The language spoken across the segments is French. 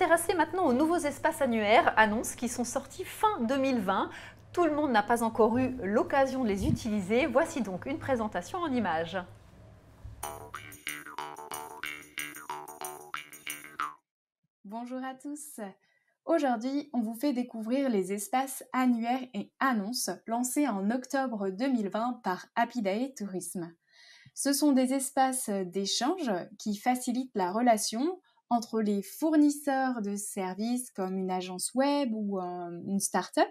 s'intéresser maintenant aux nouveaux espaces annuaires, annonces qui sont sortis fin 2020. Tout le monde n'a pas encore eu l'occasion de les utiliser. Voici donc une présentation en images. Bonjour à tous. Aujourd'hui, on vous fait découvrir les espaces annuaires et annonces lancés en octobre 2020 par Happy Tourisme. Ce sont des espaces d'échange qui facilitent la relation entre les fournisseurs de services comme une agence web ou une start-up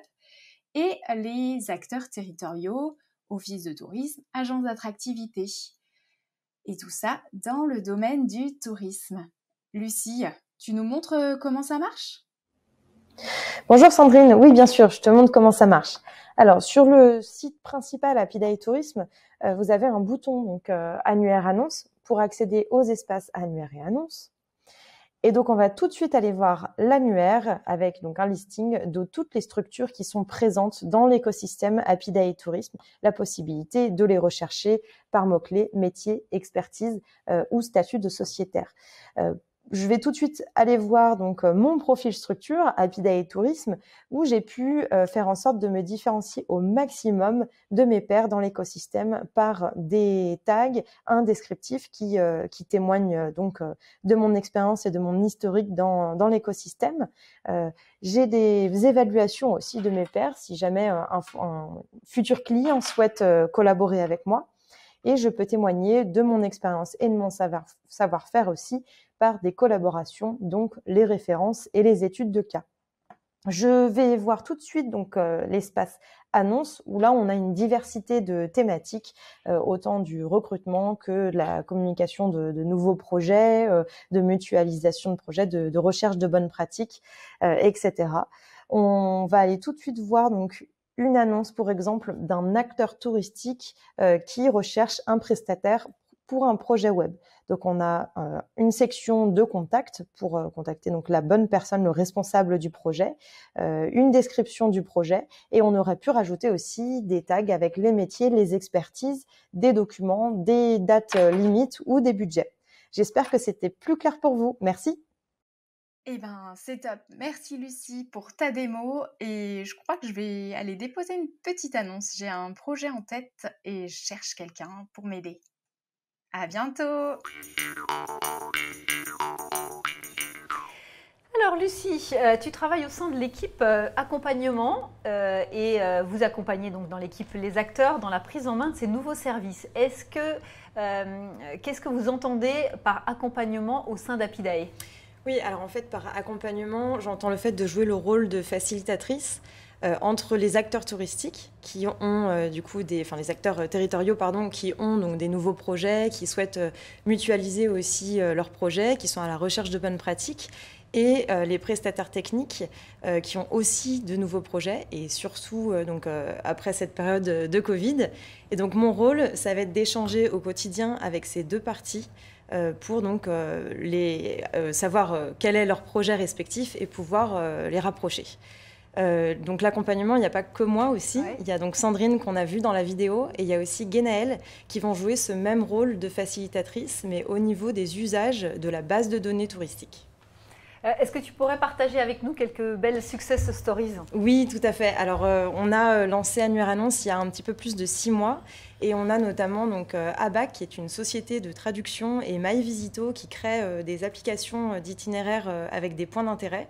et les acteurs territoriaux, offices de tourisme, agences d'attractivité. Et tout ça dans le domaine du tourisme. Lucie, tu nous montres euh, comment ça marche Bonjour Sandrine, oui bien sûr, je te montre comment ça marche. Alors sur le site principal Apidae Tourisme, euh, vous avez un bouton donc euh, annuaire annonce pour accéder aux espaces annuaires et annonces. Et donc, on va tout de suite aller voir l'annuaire avec donc un listing de toutes les structures qui sont présentes dans l'écosystème Happy Day Tourisme, la possibilité de les rechercher par mots-clés, métier, expertise euh, ou statut de sociétaire. Euh, je vais tout de suite aller voir donc euh, mon profil structure Happy Day Tourisme où j'ai pu euh, faire en sorte de me différencier au maximum de mes pairs dans l'écosystème par des tags, indescriptifs qui témoignent euh, qui témoignent donc de mon expérience et de mon historique dans dans l'écosystème. j'ai des évaluations aussi de mes pairs si jamais un futur client souhaite collaborer avec moi. Et je peux témoigner de mon expérience et de mon savoir-faire aussi par des collaborations, donc les références et les études de cas. Je vais voir tout de suite donc euh, l'espace annonce où là on a une diversité de thématiques, euh, autant du recrutement que de la communication de, nouveaux projets, euh, de mutualisation de projets, de, de recherche de bonnes pratiques, etc. On va aller tout de suite voir donc une annonce, pour exemple, d'un acteur touristique euh, qui recherche un prestataire pour un projet web. Donc on a euh, une section de contact pour euh, contacter donc la bonne personne, le responsable du projet, une description du projet et on aurait pu rajouter aussi des tags avec les métiers, les expertises, des documents, des dates limites ou des budgets. J'espère que c'était plus clair pour vous. Merci. Eh ben, c'est top. Merci Lucie pour ta démo et je crois que je vais aller déposer une petite annonce. J'ai un projet en tête et je cherche quelqu'un pour m'aider. À bientôt. Alors Lucie, euh, tu travailles au sein de l'équipe euh, accompagnement euh, et vous accompagnez donc dans l'équipe les acteurs dans la prise en main de ces nouveaux services. Est-ce que qu'est-ce que vous entendez par accompagnement au sein d'Apidae oui, alors en fait, par accompagnement, j'entends le fait de jouer le rôle de facilitatrice euh, entre les acteurs touristiques qui ont euh, du coup des, enfin les acteurs euh, territoriaux pardon, qui ont donc des nouveaux projets, qui souhaitent mutualiser aussi leurs projets, qui sont à la recherche de bonnes pratiques et les prestataires techniques qui ont aussi de nouveaux projets et surtout donc après cette période de Covid. Et donc mon rôle, ça va être d'échanger au quotidien avec ces deux parties euh, pour donc euh, euh, savoir quel est leur projet respectif et pouvoir les rapprocher. donc l'accompagnement, il n'y a pas que moi aussi. Il y a donc Sandrine qu'on a vue dans la vidéo et il y a aussi Guénaëlle qui vont jouer ce même rôle de facilitatrice, mais au niveau des usages de la base de données touristiques. Euh, est-ce que tu pourrais partager avec nous quelques belles success stories Oui, tout à fait. Alors, euh, on a euh, lancé Annuaire Annonce il y a un petit peu plus de six mois. Et on a notamment donc ABAC, qui est une société de traduction, et MyVisito, qui crée des applications d'itinéraires avec des points d'intérêt,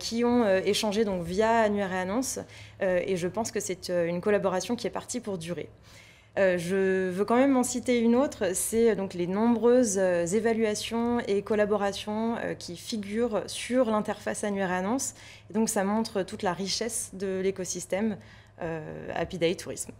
qui ont échangé donc via Annuaire et Annonce. et je pense que c'est une collaboration qui est partie pour durer. Euh, je veux quand même en citer une autre, c'est euh, donc les nombreuses euh, évaluations et collaborations qui figurent sur l'interface annuaire-annonce. Donc ça montre toute la richesse de l'écosystème Happy Day Tourisme.